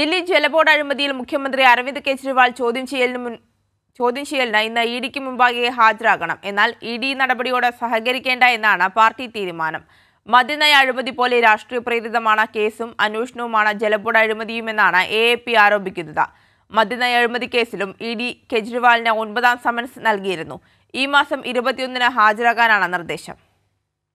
ദില്ലി ജലബോർഡ് അഴിമതിയിൽ മുഖ്യമന്ത്രി അരവിന്ദ് കെജ്രിവാൾ ചോദ്യം ചെയ്യലിന് മുൻ ചോദ്യം ചെയ്യലിന് ഇന്ന് ഇ ഡിക്ക് മുമ്പാകെ ഹാജരാകണം എന്നാൽ ഇ ഡി നടപടിയോട് സഹകരിക്കേണ്ട എന്നാണ് പാർട്ടി തീരുമാനം മദ്യനയ അഴിമതി പോലെ രാഷ്ട്രീയ പ്രേരിതമാണ് കേസും അന്വേഷണവുമാണ് ജലബോർഡ് അഴിമതിയുമെന്നാണ് എ എ പി ആരോപിക്കുന്നത് മദ്യനയ അഴിമതി കേസിലും ഇ ഡി കെജ്രിവാളിന് ഒൻപതാം സമൻസ് നൽകിയിരുന്നു ഈ മാസം ഇരുപത്തിയൊന്നിന് ഹാജരാകാനാണ് നിർദ്ദേശം